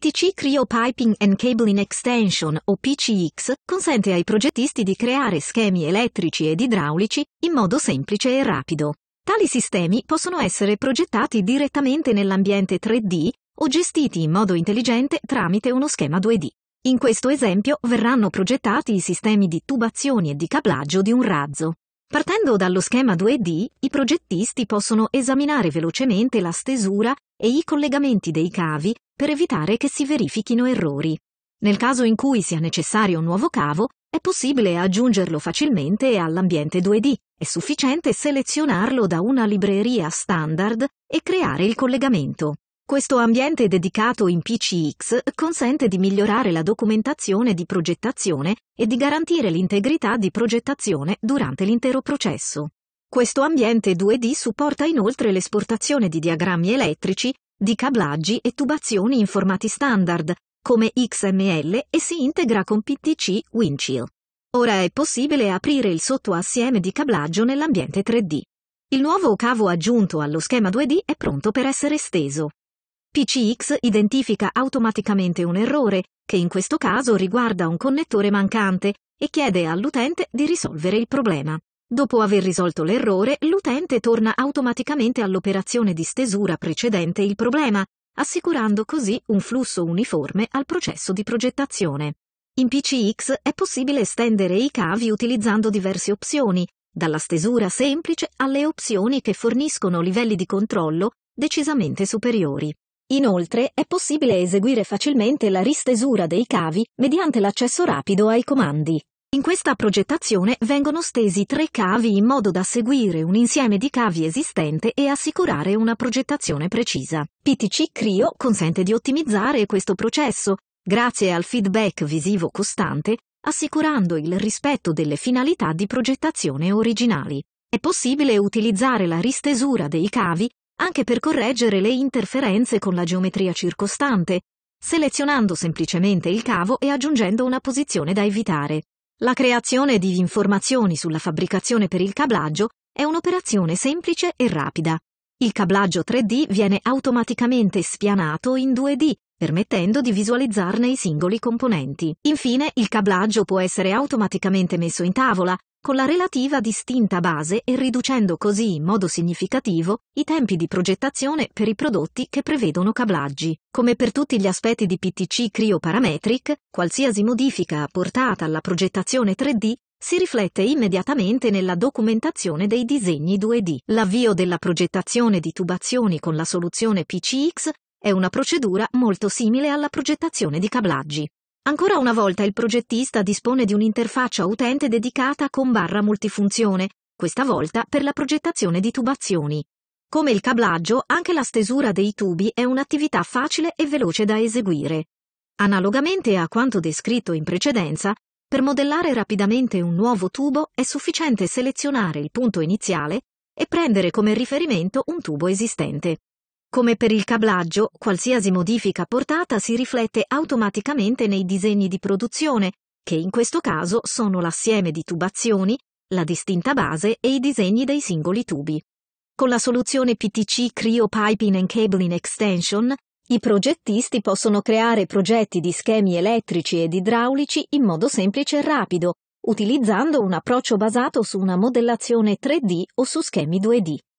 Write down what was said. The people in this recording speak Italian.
PTC Cryo Piping and Cabling Extension o PCX consente ai progettisti di creare schemi elettrici ed idraulici in modo semplice e rapido. Tali sistemi possono essere progettati direttamente nell'ambiente 3D o gestiti in modo intelligente tramite uno schema 2D. In questo esempio verranno progettati i sistemi di tubazioni e di cablaggio di un razzo. Partendo dallo schema 2D, i progettisti possono esaminare velocemente la stesura e i collegamenti dei cavi per evitare che si verifichino errori. Nel caso in cui sia necessario un nuovo cavo, è possibile aggiungerlo facilmente all'ambiente 2D. È sufficiente selezionarlo da una libreria standard e creare il collegamento. Questo ambiente dedicato in PCX consente di migliorare la documentazione di progettazione e di garantire l'integrità di progettazione durante l'intero processo. Questo ambiente 2D supporta inoltre l'esportazione di diagrammi elettrici, di cablaggi e tubazioni in formati standard, come XML e si integra con PTC Winchill. Ora è possibile aprire il sottoassieme di cablaggio nell'ambiente 3D. Il nuovo cavo aggiunto allo schema 2D è pronto per essere esteso. PCX identifica automaticamente un errore, che in questo caso riguarda un connettore mancante, e chiede all'utente di risolvere il problema. Dopo aver risolto l'errore, l'utente torna automaticamente all'operazione di stesura precedente il problema, assicurando così un flusso uniforme al processo di progettazione. In PCX è possibile estendere i cavi utilizzando diverse opzioni, dalla stesura semplice alle opzioni che forniscono livelli di controllo decisamente superiori. Inoltre è possibile eseguire facilmente la ristesura dei cavi mediante l'accesso rapido ai comandi. In questa progettazione vengono stesi tre cavi in modo da seguire un insieme di cavi esistente e assicurare una progettazione precisa. PTC Crio consente di ottimizzare questo processo grazie al feedback visivo costante, assicurando il rispetto delle finalità di progettazione originali. È possibile utilizzare la ristesura dei cavi anche per correggere le interferenze con la geometria circostante, selezionando semplicemente il cavo e aggiungendo una posizione da evitare. La creazione di informazioni sulla fabbricazione per il cablaggio è un'operazione semplice e rapida. Il cablaggio 3D viene automaticamente spianato in 2D, permettendo di visualizzarne i singoli componenti. Infine, il cablaggio può essere automaticamente messo in tavola, con la relativa distinta base e riducendo così in modo significativo i tempi di progettazione per i prodotti che prevedono cablaggi. Come per tutti gli aspetti di PTC Cryo Parametric, qualsiasi modifica apportata alla progettazione 3D si riflette immediatamente nella documentazione dei disegni 2D. L'avvio della progettazione di tubazioni con la soluzione PCX è una procedura molto simile alla progettazione di cablaggi. Ancora una volta il progettista dispone di un'interfaccia utente dedicata con barra multifunzione, questa volta per la progettazione di tubazioni. Come il cablaggio, anche la stesura dei tubi è un'attività facile e veloce da eseguire. Analogamente a quanto descritto in precedenza, per modellare rapidamente un nuovo tubo è sufficiente selezionare il punto iniziale e prendere come riferimento un tubo esistente. Come per il cablaggio, qualsiasi modifica portata si riflette automaticamente nei disegni di produzione, che in questo caso sono l'assieme di tubazioni, la distinta base e i disegni dei singoli tubi. Con la soluzione PTC Cryo Piping and Cabling Extension, i progettisti possono creare progetti di schemi elettrici ed idraulici in modo semplice e rapido, utilizzando un approccio basato su una modellazione 3D o su schemi 2D.